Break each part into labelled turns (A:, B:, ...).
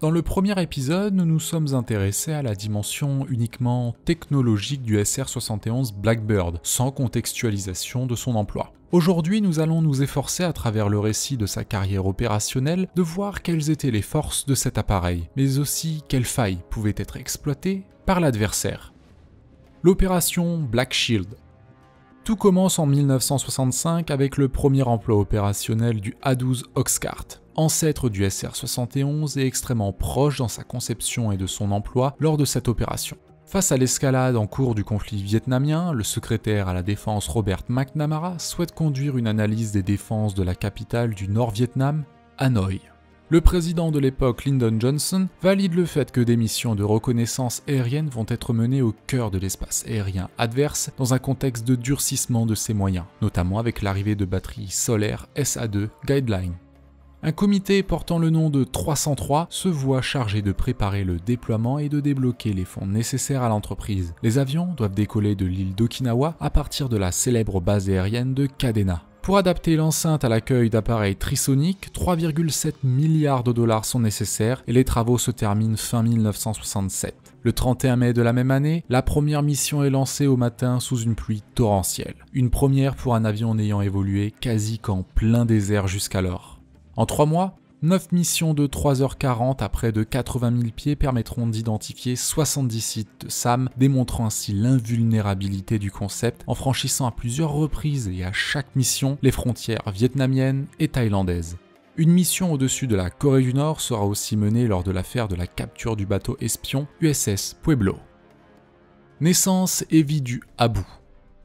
A: Dans le premier épisode, nous nous sommes intéressés à la dimension uniquement technologique du SR-71 Blackbird, sans contextualisation de son emploi. Aujourd'hui, nous allons nous efforcer à travers le récit de sa carrière opérationnelle de voir quelles étaient les forces de cet appareil, mais aussi quelles failles pouvaient être exploitées par l'adversaire. L'opération Black Shield, tout commence en 1965 avec le premier emploi opérationnel du A12 Oxcart ancêtre du SR-71 et extrêmement proche dans sa conception et de son emploi lors de cette opération. Face à l'escalade en cours du conflit vietnamien, le secrétaire à la défense Robert McNamara souhaite conduire une analyse des défenses de la capitale du Nord-Vietnam, Hanoï. Le président de l'époque Lyndon Johnson valide le fait que des missions de reconnaissance aérienne vont être menées au cœur de l'espace aérien adverse dans un contexte de durcissement de ses moyens, notamment avec l'arrivée de batteries solaires SA2 Guideline. Un comité portant le nom de 303 se voit chargé de préparer le déploiement et de débloquer les fonds nécessaires à l'entreprise. Les avions doivent décoller de l'île d'Okinawa à partir de la célèbre base aérienne de Kadena. Pour adapter l'enceinte à l'accueil d'appareils trisoniques, 3,7 milliards de dollars sont nécessaires et les travaux se terminent fin 1967. Le 31 mai de la même année, la première mission est lancée au matin sous une pluie torrentielle. Une première pour un avion n'ayant évolué quasi qu'en plein désert jusqu'alors. En 3 mois, 9 missions de 3h40 à près de 80 000 pieds permettront d'identifier 70 sites de SAM, démontrant ainsi l'invulnérabilité du concept en franchissant à plusieurs reprises et à chaque mission les frontières vietnamiennes et thaïlandaises. Une mission au-dessus de la Corée du Nord sera aussi menée lors de l'affaire de la capture du bateau espion USS Pueblo. Naissance et vie du Abu,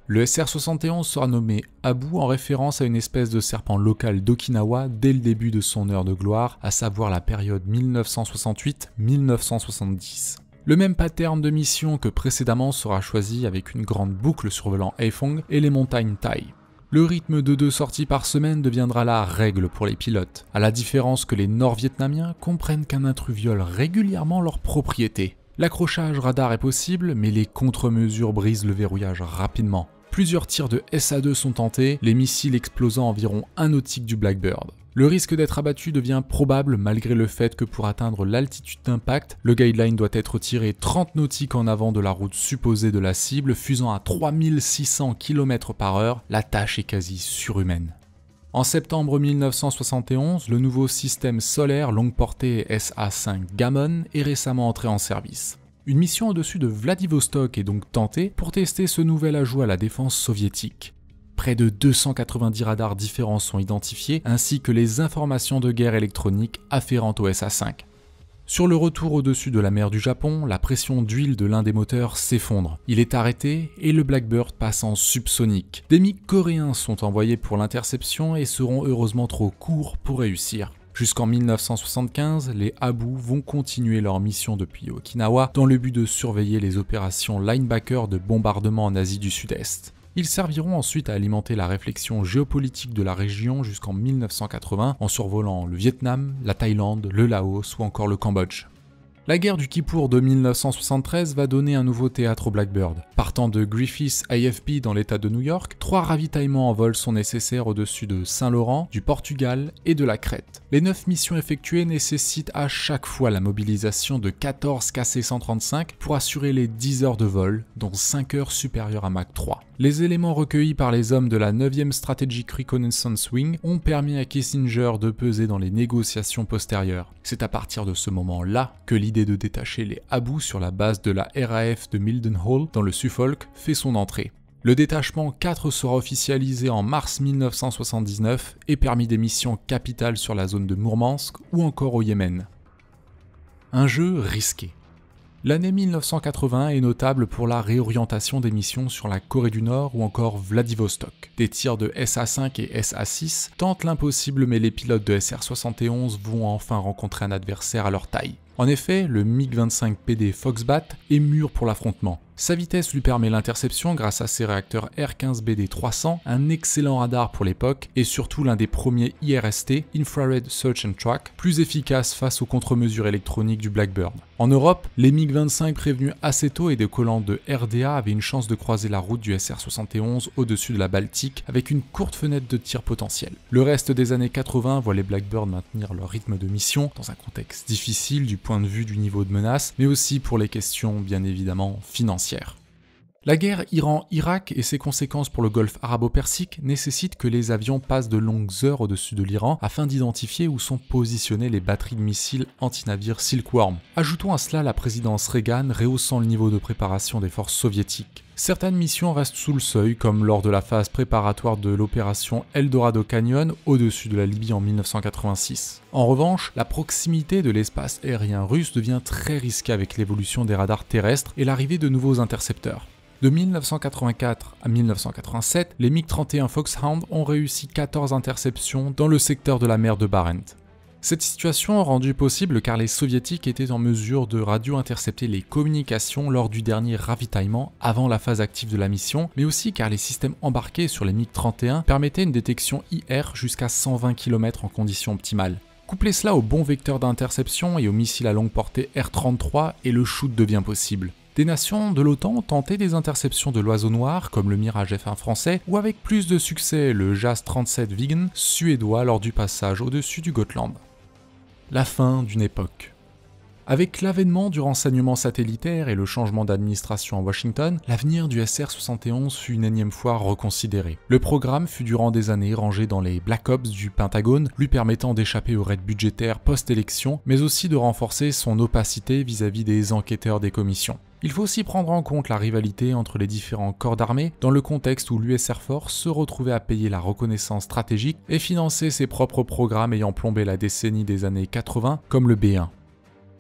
A: le SR-71 sera nommé Abu en référence à une espèce de serpent local d'Okinawa dès le début de son heure de gloire, à savoir la période 1968-1970. Le même pattern de mission que précédemment sera choisi avec une grande boucle survolant Haiphong et les montagnes Thai. Le rythme de deux sorties par semaine deviendra la règle pour les pilotes, à la différence que les Nord-Vietnamiens comprennent qu'un intrus viole régulièrement leurs propriétés. L'accrochage radar est possible, mais les contre-mesures brisent le verrouillage rapidement. Plusieurs tirs de SA-2 sont tentés, les missiles explosant environ un nautique du Blackbird. Le risque d'être abattu devient probable malgré le fait que pour atteindre l'altitude d'impact, le guideline doit être tiré 30 nautiques en avant de la route supposée de la cible, fusant à 3600 km par heure, la tâche est quasi surhumaine. En septembre 1971, le nouveau système solaire longue portée SA-5 Gammon est récemment entré en service. Une mission au-dessus de Vladivostok est donc tentée pour tester ce nouvel ajout à la défense soviétique. Près de 290 radars différents sont identifiés, ainsi que les informations de guerre électronique afférentes au SA-5. Sur le retour au-dessus de la mer du Japon, la pression d'huile de l'un des moteurs s'effondre. Il est arrêté et le Blackbird passe en subsonique. Des MiG coréens sont envoyés pour l'interception et seront heureusement trop courts pour réussir. Jusqu'en 1975, les Abu vont continuer leur mission depuis Okinawa dans le but de surveiller les opérations linebacker de bombardement en Asie du Sud-Est. Ils serviront ensuite à alimenter la réflexion géopolitique de la région jusqu'en 1980 en survolant le Vietnam, la Thaïlande, le Laos ou encore le Cambodge. La guerre du Kippour de 1973 va donner un nouveau théâtre au Blackbird. Partant de Griffiths AFB dans l'état de New York, trois ravitaillements en vol sont nécessaires au-dessus de Saint-Laurent, du Portugal et de la Crète. Les neuf missions effectuées nécessitent à chaque fois la mobilisation de 14 KC-135 pour assurer les 10 heures de vol, dont 5 heures supérieures à Mach 3. Les éléments recueillis par les hommes de la 9e Strategic Reconnaissance Wing ont permis à Kissinger de peser dans les négociations postérieures. C'est à partir de ce moment-là que l'idée de détacher les Habous sur la base de la RAF de Mildenhall dans le Suffolk fait son entrée. Le détachement 4 sera officialisé en mars 1979 et permis des missions capitales sur la zone de Mourmansk ou encore au Yémen. Un jeu risqué. L'année 1980 est notable pour la réorientation des missions sur la Corée du Nord ou encore Vladivostok. Des tirs de SA-5 et SA-6 tentent l'impossible mais les pilotes de SR-71 vont enfin rencontrer un adversaire à leur taille. En effet, le MiG-25PD Foxbat est mûr pour l'affrontement. Sa vitesse lui permet l'interception grâce à ses réacteurs R15BD 300, un excellent radar pour l'époque et surtout l'un des premiers IRST, Infrared Search and Track, plus efficace face aux contre-mesures électroniques du Blackbird. En Europe, les MiG-25 prévenus assez tôt et décollant de RDA avaient une chance de croiser la route du SR-71 au-dessus de la Baltique avec une courte fenêtre de tir potentiel. Le reste des années 80 voit les Blackbird maintenir leur rythme de mission dans un contexte difficile du point de vue du niveau de menace, mais aussi pour les questions bien évidemment financières. La guerre Iran-Irak et ses conséquences pour le golfe arabo-persique nécessitent que les avions passent de longues heures au-dessus de l'Iran afin d'identifier où sont positionnées les batteries de missiles anti Silkworm. Ajoutons à cela la présidence Reagan rehaussant le niveau de préparation des forces soviétiques. Certaines missions restent sous le seuil, comme lors de la phase préparatoire de l'opération Eldorado Canyon au-dessus de la Libye en 1986. En revanche, la proximité de l'espace aérien russe devient très risquée avec l'évolution des radars terrestres et l'arrivée de nouveaux intercepteurs. De 1984 à 1987, les MiG-31 Foxhound ont réussi 14 interceptions dans le secteur de la mer de Barents. Cette situation rendue possible car les soviétiques étaient en mesure de radio-intercepter les communications lors du dernier ravitaillement avant la phase active de la mission, mais aussi car les systèmes embarqués sur les MiG-31 permettaient une détection IR jusqu'à 120 km en conditions optimales. Couplez cela au bon vecteur d'interception et au missile à longue portée R-33 et le shoot devient possible. Des nations de l'OTAN ont tenté des interceptions de l'oiseau noir, comme le Mirage F1 français, ou avec plus de succès le JAS 37 Viggen suédois lors du passage au-dessus du Gotland. La fin d'une époque. Avec l'avènement du renseignement satellitaire et le changement d'administration à Washington, l'avenir du SR-71 fut une énième fois reconsidéré. Le programme fut durant des années rangé dans les Black Ops du Pentagone, lui permettant d'échapper aux raids budgétaires post-élection, mais aussi de renforcer son opacité vis à -vis des enquêteurs des commissions. Il faut aussi prendre en compte la rivalité entre les différents corps d'armée dans le contexte où l'US Air Force se retrouvait à payer la reconnaissance stratégique et financer ses propres programmes ayant plombé la décennie des années 80 comme le B1.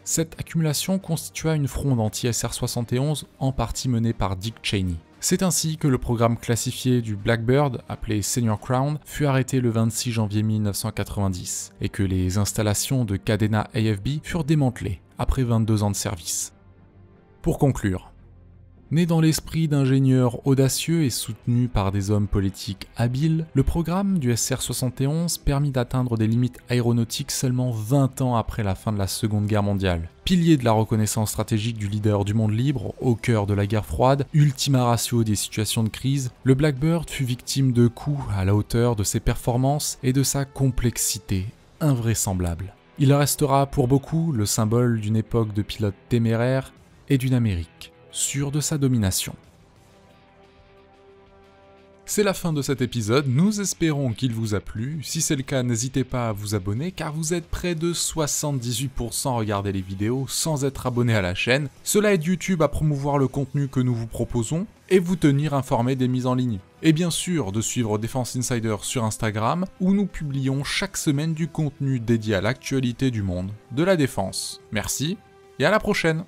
A: Cette accumulation constitua une fronde anti-SR-71 en partie menée par Dick Cheney. C'est ainsi que le programme classifié du Blackbird, appelé Senior Crown, fut arrêté le 26 janvier 1990, et que les installations de Cadena AFB furent démantelées après 22 ans de service. Pour conclure, Né dans l'esprit d'ingénieurs audacieux et soutenu par des hommes politiques habiles, le programme du SR-71 permit d'atteindre des limites aéronautiques seulement 20 ans après la fin de la Seconde Guerre mondiale. Pilier de la reconnaissance stratégique du leader du monde libre, au cœur de la guerre froide, ultima ratio des situations de crise, le Blackbird fut victime de coups à la hauteur de ses performances et de sa complexité invraisemblable. Il restera pour beaucoup le symbole d'une époque de pilotes téméraires et d'une Amérique sûre de sa domination. C'est la fin de cet épisode, nous espérons qu'il vous a plu. Si c'est le cas, n'hésitez pas à vous abonner car vous êtes près de 78% à regarder les vidéos sans être abonné à la chaîne. Cela aide YouTube à promouvoir le contenu que nous vous proposons et vous tenir informé des mises en ligne. Et bien sûr, de suivre Défense Insider sur Instagram où nous publions chaque semaine du contenu dédié à l'actualité du monde de la défense. Merci et à la prochaine